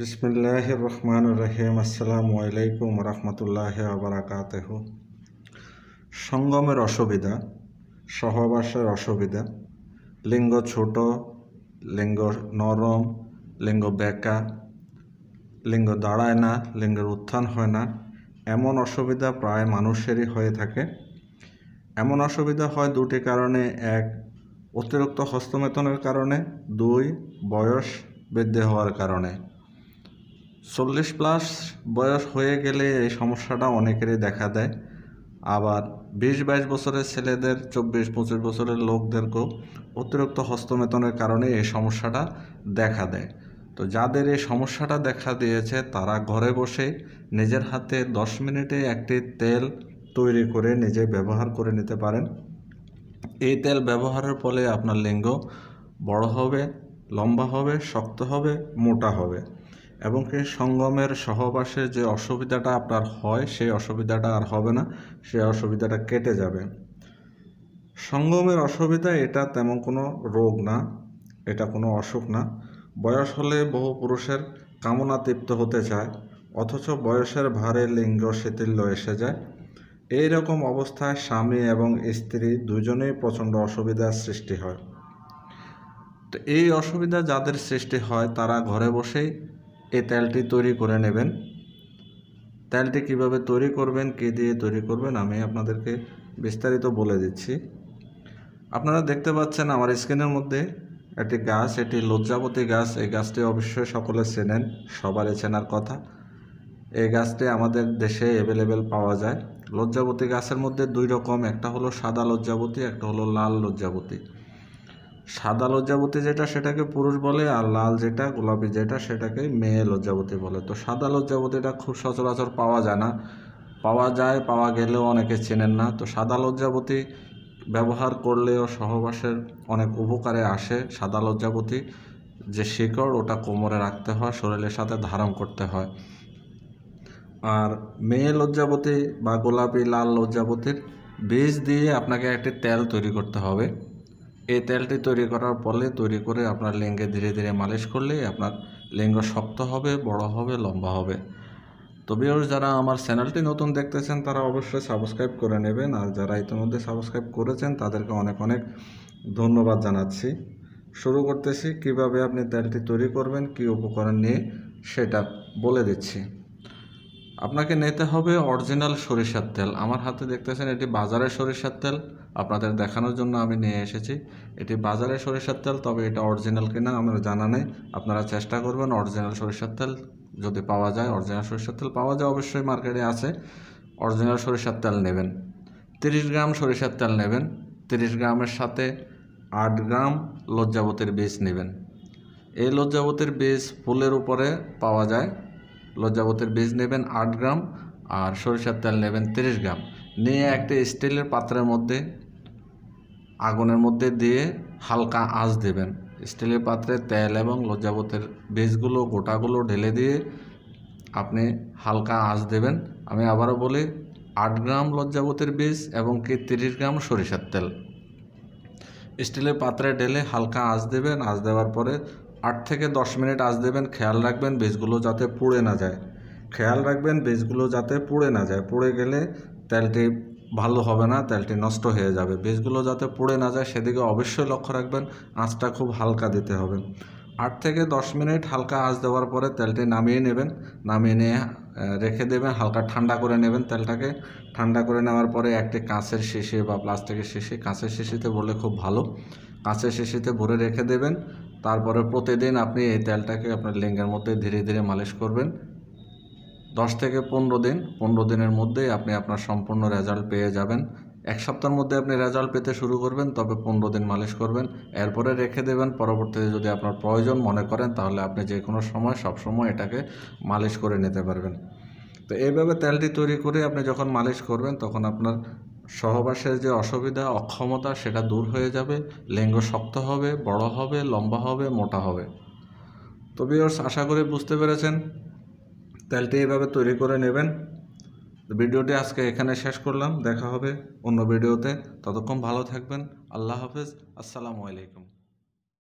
বিসমিল্লাহ রহমান রহিম আসসালামু আলাইকুম রহমতুল্লাহ আবরাকাতেহ সঙ্গমের অসুবিধা সহবাসের অসুবিধা লিঙ্গ ছোট লিঙ্গ নরম লিঙ্গ বেকা লিঙ্গ দাঁড়ায় না লিঙ্গের উত্থান হয় না এমন অসুবিধা প্রায় মানুষেরই হয়ে থাকে এমন অসুবিধা হয় দুটি কারণে এক অতিরিক্ত হস্তমেতনের কারণে দুই বয়স বৃদ্ধি হওয়ার কারণে চল্লিশ প্লাস বয়স হয়ে গেলে এই সমস্যাটা অনেকেরই দেখা দেয় আবার বিশ বাইশ বছরের ছেলেদের চব্বিশ পঁচিশ বছরের লোকদেরকেও অতিরিক্ত হস্তমেতনের কারণে এই সমস্যাটা দেখা দেয় তো যাদের এই সমস্যাটা দেখা দিয়েছে তারা ঘরে বসে নিজের হাতে দশ মিনিটে একটি তেল তৈরি করে নিজে ব্যবহার করে নিতে পারেন এই তেল ব্যবহারের ফলে আপনার লিঙ্গ বড় হবে লম্বা হবে শক্ত হবে মোটা হবে এবং কি সঙ্গমের সহবাসে যে অসুবিধাটা আপনার হয় সেই অসুবিধাটা আর হবে না সেই অসুবিধাটা কেটে যাবে সঙ্গমের অসুবিধা এটা তেমন কোনো রোগ না এটা কোনো অসুখ না বয়স হলে বহু পুরুষের কামনা তৃপ্ত হতে চায় অথচ বয়সের ভারে লিঙ্গ শিথিল্য এসে যায় এই রকম অবস্থায় স্বামী এবং স্ত্রী দুজনেই প্রচণ্ড অসুবিধার সৃষ্টি হয় তো এই অসুবিধা যাদের সৃষ্টি হয় তারা ঘরে বসেই এই তেলটি তৈরি করে নেবেন তেলটি কিভাবে তৈরি করবেন কে দিয়ে তৈরি করবেন আমি আপনাদেরকে বিস্তারিত বলে দিচ্ছি আপনারা দেখতে পাচ্ছেন আমার স্ক্রিনের মধ্যে একটি গাছ এটি লজ্জাপতি গাছ এই গাছটি অবশ্যই সকলে চেনেন সবারই চেনার কথা এই গাছটি আমাদের দেশে অ্যাভেলেবেল পাওয়া যায় লজ্জাবতী গাছের মধ্যে দুই রকম একটা হলো সাদা লজ্জাবতী একটা হলো লাল লজ্জাবতী সাদা লজ্জাবতী যেটা সেটাকে পুরুষ বলে আর লাল যেটা গোলাপি যেটা সেটাকে মেয়ে লজ্জাবতী বলে তো সাদা লজ্জাবতীটা খুব সচরাচর পাওয়া যায় না পাওয়া যায় পাওয়া গেলেও অনেকে চেনেন না তো সাদা লজ্জাবতী ব্যবহার করলেও সহবাসের অনেক উপকারে আসে সাদা লজ্জাবতী যে শিকড় ওটা কোমরে রাখতে হয় শরীরের সাথে ধারণ করতে হয় আর মেয়ে লজ্জাবতী বা গোলাপি লাল লজ্জাবতীর বীজ দিয়ে আপনাকে একটি তেল তৈরি করতে হবে এই তেলটি তৈরি করার ফলে তৈরি করে আপনার লেঙ্গে ধীরে ধীরে মালিশ করলেই আপনার লিঙ্গ শক্ত হবে বড় হবে লম্বা হবে তো বিয়র্স যারা আমার চ্যানেলটি নতুন দেখতেছেন তারা অবশ্যই সাবস্ক্রাইব করে নেবেন আর যারা ইতিমধ্যে সাবস্ক্রাইব করেছেন তাদেরকে অনেক অনেক ধন্যবাদ জানাচ্ছি শুরু করতেছি কিভাবে আপনি তেলটি তৈরি করবেন কি উপকরণ নিয়ে সেটা বলে দিচ্ছি আপনাকে নিতে হবে অরিজিনাল সরিষার তেল আমার হাতে দেখতেছেন এটি বাজারের সরিষার তেল আপনাদের দেখানোর জন্য আমি নিয়ে এসেছি এটি বাজারের সরিষার তেল তবে এটা অরিজিনাল কিনা আমার জানা নেই আপনারা চেষ্টা করবেন অরিজিনাল সরিষার তেল যদি পাওয়া যায় অরিজিনাল সরিষার তেল পাওয়া যায় অবশ্যই মার্কেটে আছে অরিজিনাল সরিষার তেল নেবেন তিরিশ গ্রাম সরিষার তেল নেবেন তিরিশ গ্রামের সাথে আট গ্রাম লজ্জাবতীর বীজ নেবেন এই লজ্জাবতীর বীজ ফুলের উপরে পাওয়া যায় লজ্জাবতের বীজ নেবেন আট গ্রাম আর সরিষার তেল নেবেন তিরিশ গ্রাম নিয়ে একটা স্টিলের পাত্রের মধ্যে আগুনের মধ্যে দিয়ে হালকা আঁচ দেবেন স্টিলের পাত্রে তেল এবং লজ্জাবতের বীজগুলো গোটাগুলো ঢেলে দিয়ে আপনি হালকা আঁচ দেবেন আমি আবারও বলি আট গ্রাম লজ্জাবতের বীজ এবং কি তিরিশ গ্রাম সরিষার তেল স্টিলের পাত্রে ঢেলে হালকা আঁচ দেবেন আঁচ দেওয়ার পরে আট থেকে দশ মিনিট আঁচ দেবেন খেয়াল রাখবেন বীজগুলো যাতে পুড়ে না যায় খেয়াল রাখবেন বীজগুলো যাতে পুড়ে না যায় পুড়ে গেলে তেলটি ভালো হবে না তেলটি নষ্ট হয়ে যাবে বীজগুলো যাতে পুড়ে না যায় সেদিকে অবশ্যই লক্ষ্য রাখবেন আঁচটা খুব হালকা দিতে হবে আট থেকে দশ মিনিট হালকা আঁচ দেওয়ার পরে তেলটি নামিয়ে নেবেন নামিয়ে নিয়ে রেখে দেবেন হালকা ঠান্ডা করে নেবেন তেলটাকে ঠান্ডা করে নেওয়ার পরে একটি কাঁচের শিশি বা প্লাস্টিকের শিশি কাঁচের শিশিতে বললে খুব ভালো কাঁচের শিশিতে ভরে রেখে দেবেন তারপরে প্রতিদিন আপনি এই তেলটাকে আপনার লেঙ্গের মধ্যে ধীরে ধীরে মালিশ করবেন দশ থেকে পনেরো দিন পনেরো দিনের মধ্যেই আপনি আপনার সম্পূর্ণ রেজাল্ট পেয়ে যাবেন এক সপ্তাহের মধ্যে আপনি রেজাল্ট পেতে শুরু করবেন তবে পনেরো দিন মালিশ করবেন এরপরে রেখে দেবেন পরবর্তীতে যদি আপনার প্রয়োজন মনে করেন তাহলে আপনি যে কোনো সময় সবসময় এটাকে মালিশ করে নিতে পারবেন তো এইভাবে তেলটি তৈরি করে আপনি যখন মালিশ করবেন তখন আপনার সহবাসের যে অসুবিধা অক্ষমতা সেটা দূর হয়ে যাবে লিঙ্গ শক্ত হবে বড় হবে লম্বা হবে মোটা হবে তবে ওর আশা করি বুঝতে পেরেছেন তেলটি এভাবে তৈরি করে নেবেন ভিডিওটি আজকে এখানে শেষ করলাম দেখা হবে অন্য ভিডিওতে ততক্ষণ ভালো থাকবেন আল্লাহ হাফেজ আসসালামু আলাইকুম